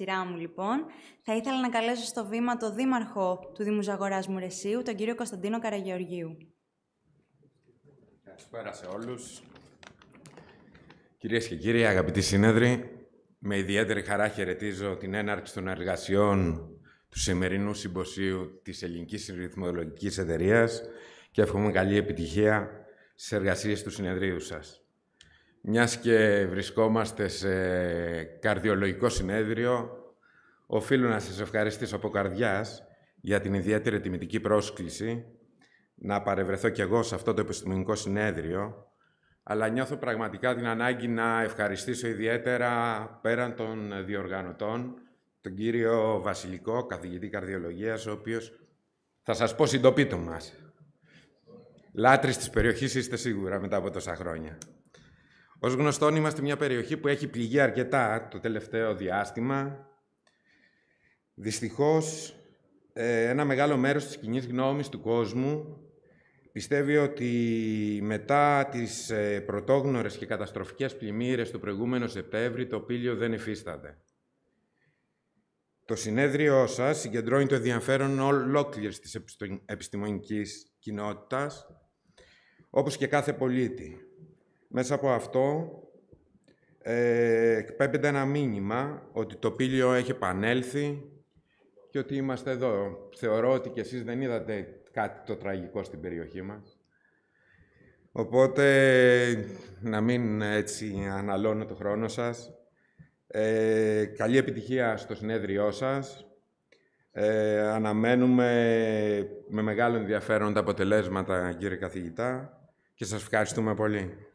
σειρά μου λοιπόν. Θα ήθελα να καλέσω στο βήμα το δήμαρχο του Δήμου Ζαγοράς Μουρεσίου, τον κύριο Κωνσταντίνο Καραγεωργίου. Καλησπέρα σε όλους. Κυρίες και κύριοι, αγαπητοί συνέδροι, με ιδιαίτερη χαρά χαιρετίζω την έναρξη των εργασιών του σημερινού συμποσίου της Ελληνικής Ρυθμολογικής Εταιρείας και εύχομαι καλή επιτυχία στις εργασίες του συνεδρίου σας. Μιας και βρισκόμαστε σε καρδιολογικό συνέδριο, οφείλω να σας ευχαριστήσω από καρδιάς για την ιδιαίτερη τιμητική πρόσκληση να παρευρεθώ κι εγώ σε αυτό το επιστημονικό συνέδριο, αλλά νιώθω πραγματικά την ανάγκη να ευχαριστήσω ιδιαίτερα πέραν των διοργανωτών, τον κύριο Βασιλικό, καθηγητή καρδιολογίας, ο οποίος θα σας πω συντοπίτων μας. Λάτρης της περιοχής είστε σίγουρα μετά από τόσα χρόνια. Ως γνωστόν, είμαστε μια περιοχή που έχει πληγεί αρκετά το τελευταίο διάστημα. Δυστυχώς ε, ένα μεγάλο μέρος της κοινής γνώμης του κόσμου πιστεύει ότι μετά τις ε, πρωτόγνωρες και καταστροφικές πλημμύρες του προηγούμενου Σεπτέμβρη το πύλιο δεν υφίσταται. Το συνέδριό σας συγκεντρώνει το ενδιαφέρον ολόκληρης της επιστημονικής κοινότητας, όπως και κάθε πολίτη. Μέσα από αυτό ε, εκπέμπεται ένα μήνυμα ότι το πήλιο έχει επανέλθει και ότι είμαστε εδώ. Θεωρώ ότι κι εσείς δεν είδατε κάτι το τραγικό στην περιοχή μας. Οπότε, να μην έτσι αναλώνω το χρόνο σας. Ε, καλή επιτυχία στο συνέδριό σας. Ε, αναμένουμε με μεγάλο ενδιαφέρον τα αποτελέσματα, κύριε καθηγητά, και σας ευχαριστούμε πολύ.